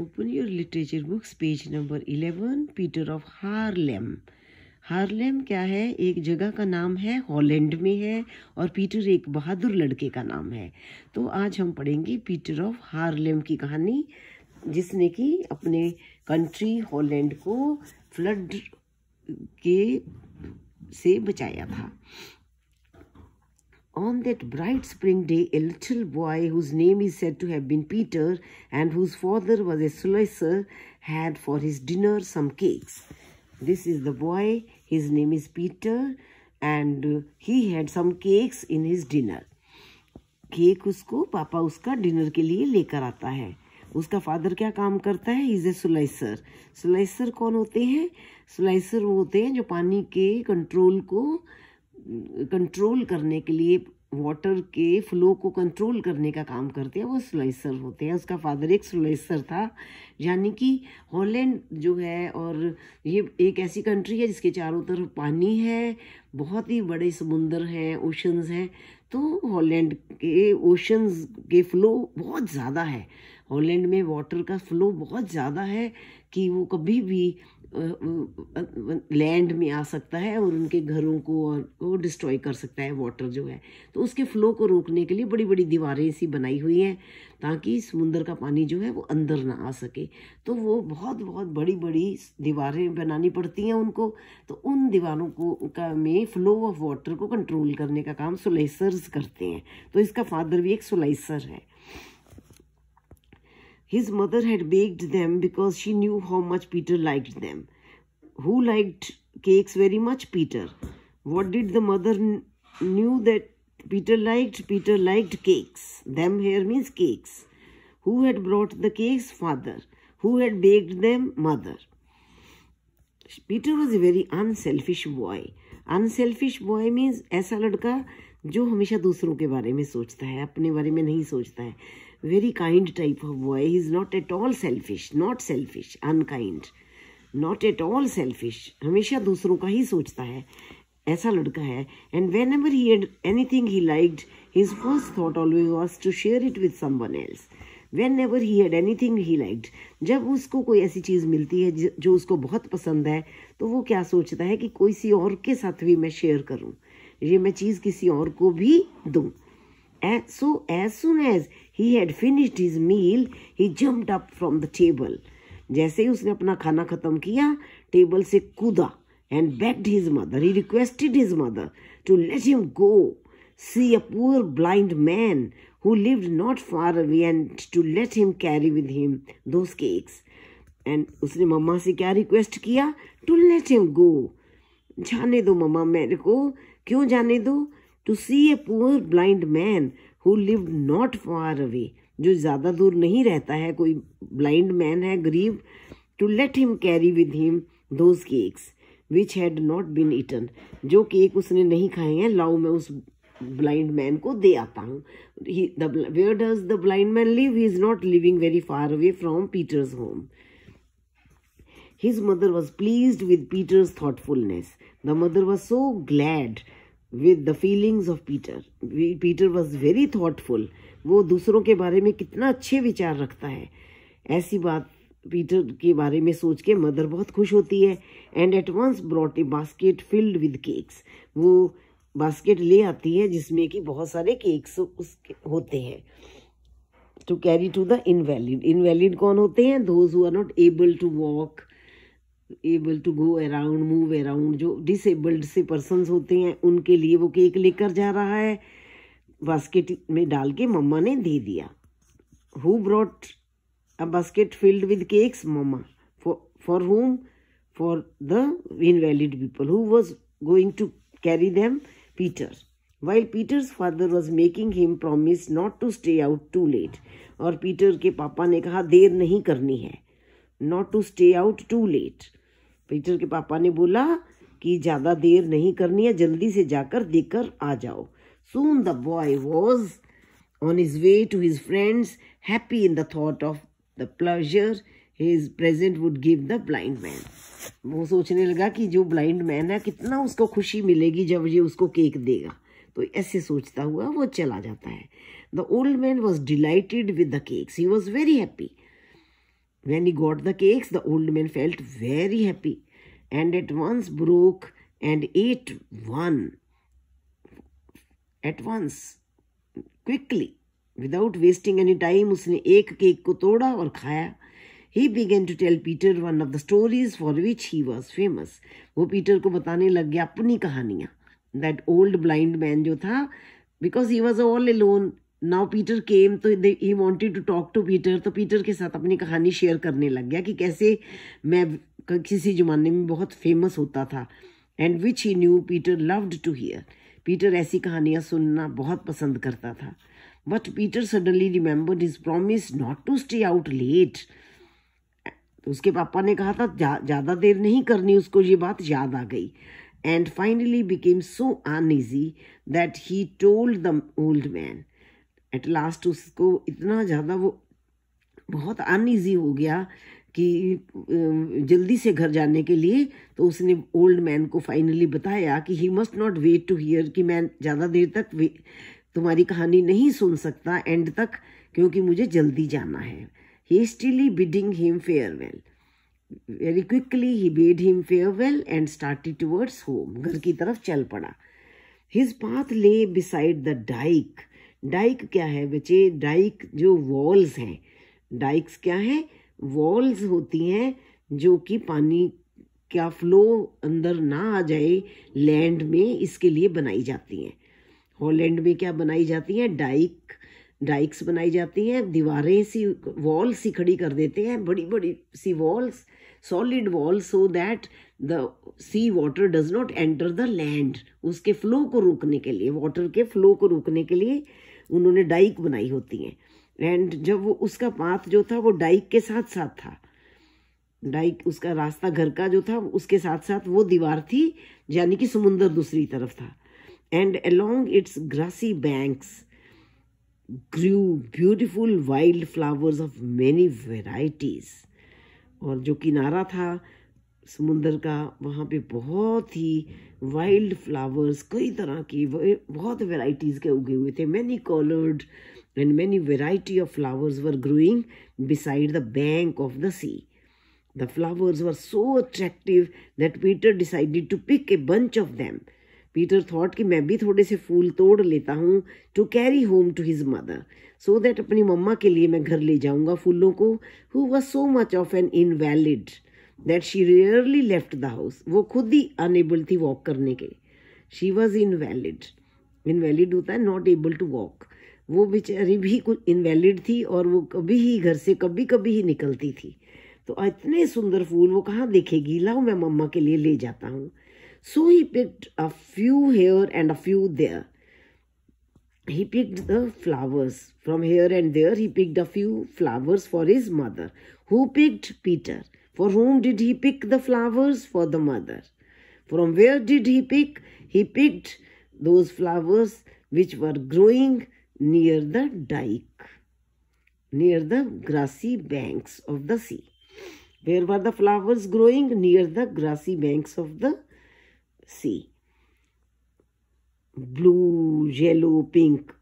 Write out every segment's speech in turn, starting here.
Open your literature books, page number 11, Peter of Harlem. Harlem क्या है एक जगह का नाम है हॉलैंड में है और पीटर एक बहादुर लड़के का नाम है तो आज हम पढ़ेंगे पीटर ऑफ हार्लेम की कहानी जिसने कि अपने कंट्री हॉलैंड को फ्लड के से बचाया था On that bright spring day, a little boy whose name is said to have been Peter and whose father was a slicer had for his dinner some cakes. This is the boy, his name is Peter and he had some cakes in his dinner. Cake उसको पापा उसका dinner के लिए लेकर आता है उसका father क्या काम करता है इज ए सुलाइसर सुलाइसर कौन होते हैं सुलाइसर वो होते हैं जो पानी के कंट्रोल को कंट्रोल करने के लिए वाटर के फ्लो को कंट्रोल करने का काम करते हैं वो स्लाइसर होते हैं उसका फादर एक स्लाइसर था यानी कि हॉलैंड जो है और ये एक ऐसी कंट्री है जिसके चारों तरफ पानी है बहुत ही बड़े समुंदर हैं ओशंस हैं तो हॉलैंड के ओशंस के फ्लो बहुत ज़्यादा है हॉलैंड में वाटर का फ्लो बहुत ज़्यादा है कि वो कभी भी लैंड में आ सकता है और उनके घरों को और को डिस्ट्रॉय कर सकता है वाटर जो है तो उसके फ़्लो को रोकने के लिए बड़ी बड़ी दीवारें सी बनाई हुई हैं ताकि समुंदर का पानी जो है वो अंदर ना आ सके तो वो बहुत बहुत बड़ी बड़ी दीवारें बनानी पड़ती हैं उनको तो उन दीवारों को का में फ़्लो ऑफ वाटर को कंट्रोल करने का काम सोलाइसर्स करते हैं तो इसका फादर भी एक सुलाइसर है His mother had baked them because she knew how much Peter liked them. Who liked cakes very much? Peter. What did the mother knew that Peter liked? Peter liked cakes. Them here means cakes. Who had brought the cakes? Father. Who had baked them? Mother. peter was a very unselfish boy unselfish boy means ऐसा लड़का जो हमेशा दूसरों के बारे में सोचता है अपने बारे में नहीं सोचता है very kind type of boy. He's not at all selfish not selfish unkind not at all selfish हमेशा दूसरों का ही सोचता है ऐसा लड़का है and whenever he had anything he liked his first thought always was to share it with someone else whenever he had anything he liked जब उसको कोई ऐसी चीज़ मिलती है जो उसको बहुत पसंद है तो वो क्या सोचता है कि कोई सी और के साथ भी मैं शेयर करूँ ये मैं चीज़ किसी और को भी दूँ And so, as soon as he had finished his meal, he jumped up from the table. जैसे ही उसने अपना खाना खत्म किया टेबल से कूदा and begged his mother he requested his mother to let him go see a poor blind man who lived not far away and to let him carry with him those cakes. And उसने मम्मा से क्या request किया to let him गो जाने दो मम्मा मेरे को क्यों जाने दो to see a poor blind man who lived not far away जो ज़्यादा दूर नहीं रहता है कोई ब्लाइंड मैन है गरीब to let him carry with him those cakes which had not been eaten जो केक उसने नहीं खाए हैं लाओ मैं उस ब्लाइंड मैन को दे आता हूँ where does the blind man live he is not living very far away from Peter's home his mother was pleased with Peter's thoughtfulness the mother was so glad with the feelings of Peter Peter was very thoughtful वो दूसरों के बारे में कितना अच्छे विचार रखता है ऐसी बात पीटर के बारे में सोच के मदर बहुत खुश होती है and at once brought a basket filled with cakes वो बास्केट ले आती है जिसमें कि बहुत सारे केक्स उसके होते हैं to carry to the invalid invalid कौन होते हैं those who are not able to walk able to go around move around जो डिसेबल्ड से पर्सन होते हैं उनके लिए वो केक लेकर जा रहा है बास्केट में डाल के मम्मा ने दे दिया who brought a basket filled with cakes मम्मा for home for the invalid people who was going to carry them Peter while Peter's father was making him promise not to stay out too late और Peter के पापा ने कहा देर नहीं करनी है not to stay out too late Peter के पापा ने बोला कि ज़्यादा देर नहीं करनी है जल्दी से जाकर देकर आ जाओ soon the boy was on his way to his friends happy in the thought of the pleasure his present would give the blind man वो सोचने लगा कि जो ब्लाइंड मैन है कितना उसको खुशी मिलेगी जब ये उसको केक देगा तो ऐसे सोचता हुआ वो चला जाता है the old man was delighted with the cakes he was very happy When he got the cakes, the old man felt very happy and at once broke and ate one at once quickly without wasting any time usne ek cake ko toda aur khaya he began to tell peter one of the stories for which he was famous wo peter ko batane lag gaya apni kahaniyan that old blind man jo tha because he was all alone now Peter came तो he wanted to talk to Peter तो Peter के साथ अपनी कहानी share करने लग गया कि कैसे मैं किसी ज़माने में बहुत फेमस होता था and which he knew Peter loved to hear Peter ऐसी कहानियाँ सुनना बहुत पसंद करता था but Peter suddenly remembered his promise not to stay out late उसके पापा ने कहा था ज़्यादा जा, देर नहीं करनी उसको ये बात याद आ गई and finally became so uneasy that he told the old man at last उसको इतना ज़्यादा वो बहुत अनईजी हो गया कि जल्दी से घर जाने के लिए तो उसने ओल्ड मैन को फाइनली बताया कि he must not wait to hear कि मैं ज़्यादा देर तक तुम्हारी कहानी नहीं सुन सकता एंड तक क्योंकि मुझे जल्दी जाना है hastily bidding him farewell very quickly he bade him farewell and started towards home घर की तरफ चल पड़ा his path lay beside the dike dike क्या है बच्चे डाइक जो वॉल्स हैं डाइक्स क्या है वॉल्स होती हैं जो कि पानी क्या फ्लो अंदर ना आ जाए लैंड में इसके लिए बनाई जाती हैं हॉलैंड में क्या बनाई जाती हैं डाइक डाइक्स बनाई जाती हैं दीवारें सी वॉल्स सी खड़ी कर देते हैं बड़ी बड़ी सी walls solid wall so that the sea water does not enter the land उसके फ्लो को रोकने के लिए वाटर के फ्लो को रोकने के लिए उन्होंने डाइक बनाई होती हैं एंड जब वो उसका पाथ जो था वो डाइक के साथ साथ था डाइक उसका रास्ता घर का जो था उसके साथ साथ वो दीवार थी यानी कि समुंदर दूसरी तरफ था and along its grassy banks grew beautiful wild flowers of many varieties और जो किनारा था समुंदर का वहाँ पे बहुत ही वाइल्ड फ्लावर्स कई तरह की बहुत वेराइटीज़ के उगे हुए थे many coloured and many variety of flowers were growing beside the bank of the sea the flowers were so attractive that Peter decided to pick a bunch of them Peter thought कि मैं भी थोड़े से फूल तोड़ लेता हूँ to carry home to his mother so that अपनी मम्मा के लिए मैं घर ले जाऊँगा फूलों को who was so much of an invalid that she rarely left the house वो खुद ही अनएबल थी वॉक करने के शी वॉज इनवैलिड इनवैलिड होता है नॉट एबल टू वॉक वो बेचारी भी कुछ इनवैलिड थी और वो कभी ही घर से कभी कभी ही निकलती थी तो इतने सुंदर फूल वो कहाँ देखेगी लाओ मैं मम्मा के लिए ले जाता हूँ so he picked a few here and a few there he picked the flowers from here and there he picked a few flowers for his mother who picked Peter For whom did he pick the flowers? For the mother. From where did he pick? He picked those flowers which were growing near the dike, near the grassy banks of the sea. Where were the flowers growing? Near the grassy banks of the sea. Blue, yellow, pink.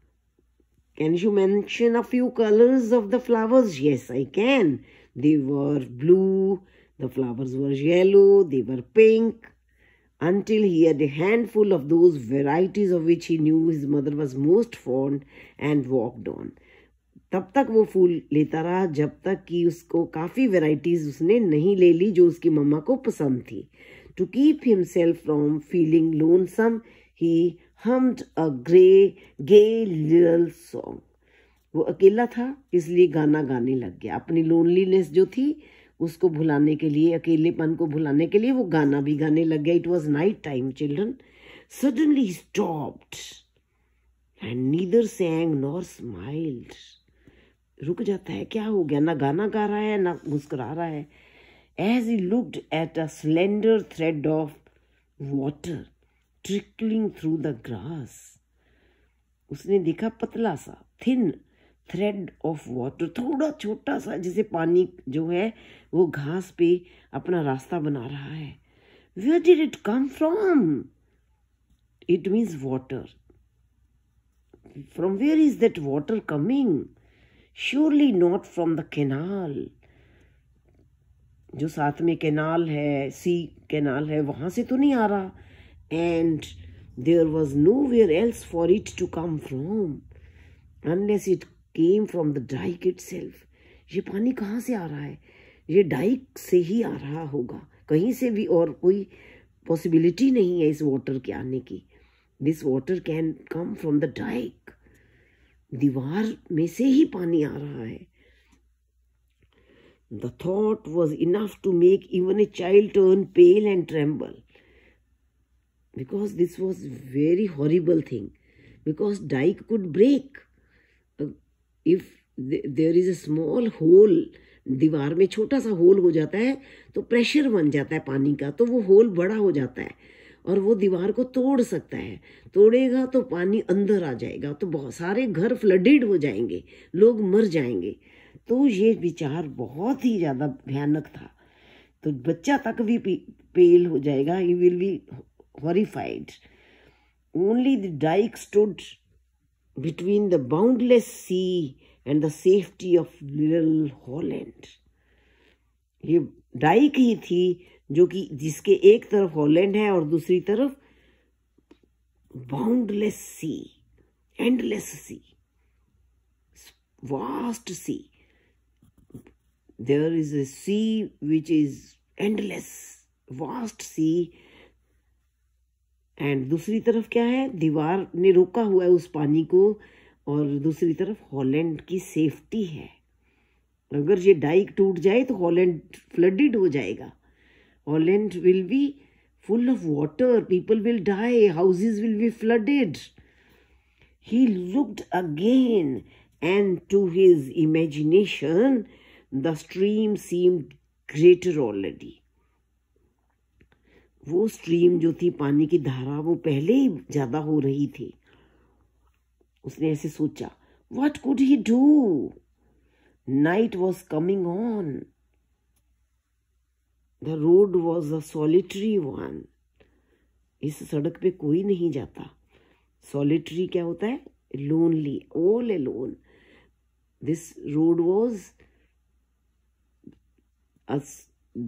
Can you mention a few colors of the flowers? Yes, I can. They were blue, the flowers were yellow, they were pink. Until he had a handful of those varieties of which he knew his mother was most fond and walked on. तब तक वो फूल लेता रहा जब तक कि उसको काफ़ी वेराइटीज़ उसने नहीं ले ली जो उसकी मम्मा को पसंद थी to keep himself from feeling lonesome he hummed a grey, gay little song. वो अकेला था इसलिए गाना गाने लग गया अपनी लोनलीनेस जो थी उसको भुलाने के लिए अकेलेपन को भुलाने के लिए वो गाना भी गाने लग गया it was night time children suddenly stopped and neither sang nor smiled रुक जाता है क्या हो गया ना गाना गा रहा है ना मुस्कुरा रहा है as he looked at a slender thread of water trickling through the grass उसने देखा पतला सा थिन थ्रेड ऑफ वाटर थोड़ा छोटा सा जैसे पानी जो है वो घास पे अपना रास्ता बना रहा है where did it come from it means water from where is that water coming surely not from the canal जो साथ में केनाल है सी केनाल है वहाँ से तो नहीं आ रहा and there was nowhere else for it to come from unless it came from the dike itself ये पानी कहाँ से आ रहा है ये डाइक से ही आ रहा होगा कहीं से भी और कोई पॉसिबिलिटी नहीं है इस वाटर के आने की this water can come from the dike दीवार में से ही पानी आ रहा है the thought was enough to make even a child turn pale and tremble because this was very horrible thing because dike could break if there is a small hole दीवार में छोटा सा होल हो जाता है तो प्रेशर बन जाता है पानी का तो वो होल बड़ा हो जाता है और वो दीवार को तोड़ सकता है तोड़ेगा तो पानी अंदर आ जाएगा तो बहुत सारे घर फ्लडेड हो जाएंगे लोग मर जाएंगे तो ये विचार बहुत ही ज़्यादा भयानक था तो बच्चा तक भी पेल हो जाएगा he will be horrified only the dike stood between the boundless sea and the safety of little Holland ये डाइक ही थी जो कि जिसके एक तरफ हॉलैंड है और दूसरी तरफ boundless sea endless sea vast sea there is a sea which is endless vast sea and दूसरी तरफ क्या है दीवार ने रोका हुआ है उस पानी को और दूसरी तरफ हॉलैंड की सेफ्टी है अगर ये डाइक टूट जाए तो हॉलैंड फ्लडेड हो जाएगा Holland will be full of water people will die houses will be flooded he looked again and to his imagination the stream seem greater already वो स्ट्रीम जो थी पानी की धारा वो पहले ही ज़्यादा हो रही थी उसने ऐसे सोचा what could he do night was coming on the road was a solitary one इस सड़क पे कोई नहीं जाता सॉलिटरी क्या होता है lonely all alone this road was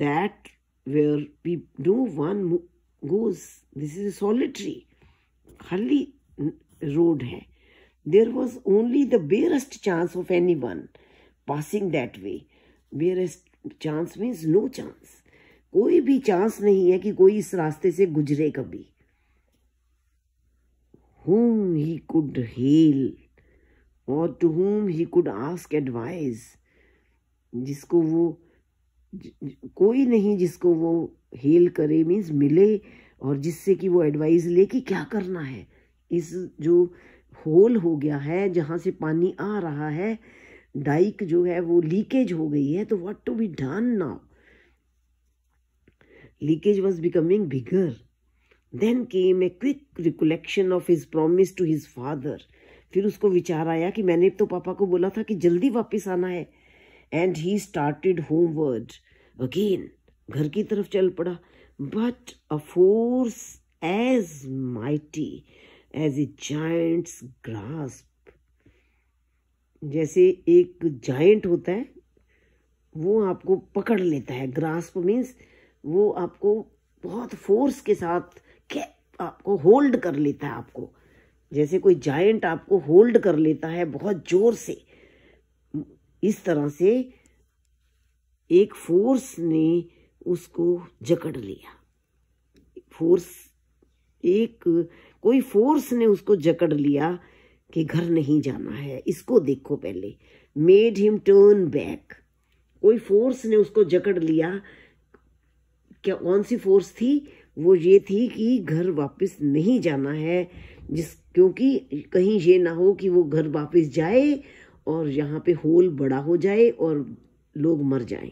that where we, no one goes. This is a solitary, hardly road hai. There was only the barest chance of anyone passing that way. Barest chance means no chance. कोई भी chance नहीं है कि कोई इस रास्ते से गुजरे कभी हुम ही कुड hail और to whom he could ask advice जिसको वो कोई नहीं जिसको वो हेल करे मीन्स मिले और जिससे कि वो एडवाइस ले कि क्या करना है इस जो होल हो गया है जहाँ से पानी आ रहा है डाइक जो है वो लीकेज हो गई है तो what to be done now leakage was becoming bigger then came a quick recollection of his promise to his father फिर उसको विचार आया कि मैंने तो पापा को बोला था कि जल्दी वापस आना है and he started homeward again घर की तरफ चल पड़ा but a force as mighty as a giant's grasp जैसे एक जाइंट होता है वो आपको पकड़ लेता है ग्रास्प मीन्स वो आपको बहुत फोर्स के साथ के आपको होल्ड कर लेता है आपको जैसे कोई जाइंट आपको होल्ड कर लेता है बहुत जोर से इस तरह से एक फोर्स ने उसको जकड़ लिया फोर्स एक कोई फोर्स ने उसको जकड़ लिया कि घर नहीं जाना है इसको देखो पहले मेड हिम टर्न बैक कोई फोर्स ने उसको जकड़ लिया क्या कौन सी फोर्स थी वो ये थी कि घर वापस नहीं जाना है जिस क्योंकि कहीं ये ना हो कि वो घर वापस जाए और यहाँ पे होल बड़ा हो जाए और लोग मर जाएं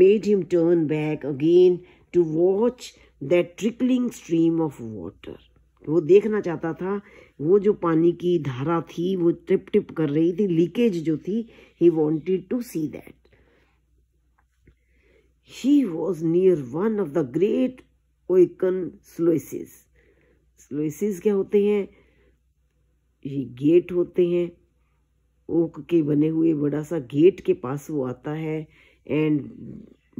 made him turn back again to watch that trickling stream of water वो देखना चाहता था वो जो पानी की धारा थी वो टिप टिप कर रही थी लीकेज जो थी he wanted to see that he was near one of the great oaken sluices sluices क्या होते हैं ये गेट होते हैं ओक के बने हुए बड़ा सा गेट के पास वो आता है and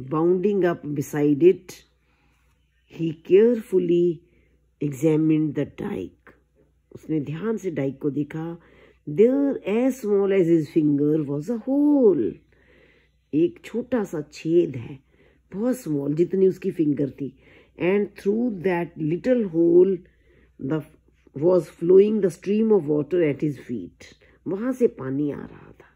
bounding up beside it he carefully examine the dike उसने ध्यान से डाइक को देखा there as small as his finger was a hole एक छोटा सा छेद है बहुत स्मॉल जितनी उसकी फिंगर थी and through that little hole the was flowing the stream of water at his feet वहां से पानी आ रहा था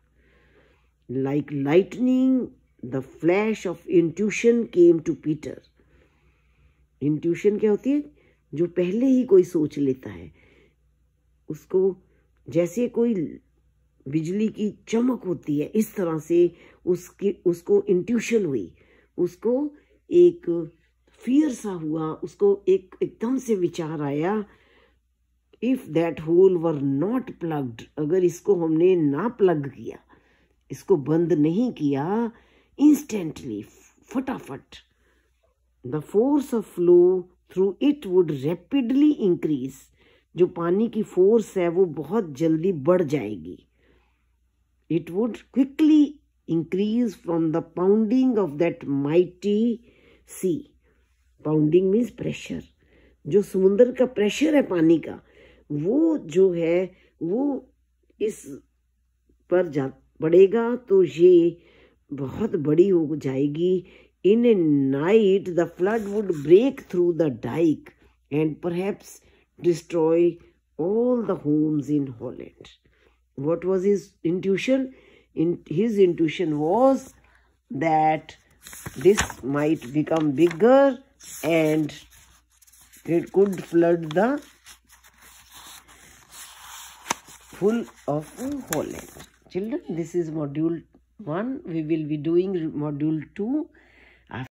like lightning the flash of intuition came to Peter intuition क्या होती है जो पहले ही कोई सोच लेता है उसको जैसे कोई बिजली की चमक होती है इस तरह से उसकी उसको इंट्यूशन हुई उसको एक फियर सा हुआ उसको एक एकदम से विचार आया if that hole were not plugged अगर इसको हमने ना प्लग किया इसको बंद नहीं किया इंस्टेंटली फटाफट the force of flow through it would rapidly increase जो पानी की फोर्स है वो बहुत जल्दी बढ़ जाएगी it would quickly increase from the pounding of that mighty sea pounding means pressure जो समुंदर का प्रेशर है पानी का वो जो है वो इस पर जा पड़ेगा तो ये बहुत बड़ी हो जाएगी in a night the flood would break through the dike and perhaps destroy all the homes in Holland what was his intuition his intuition was that this might become bigger and it could flood the full of whole language. Children, this is module 1. We will be doing module 2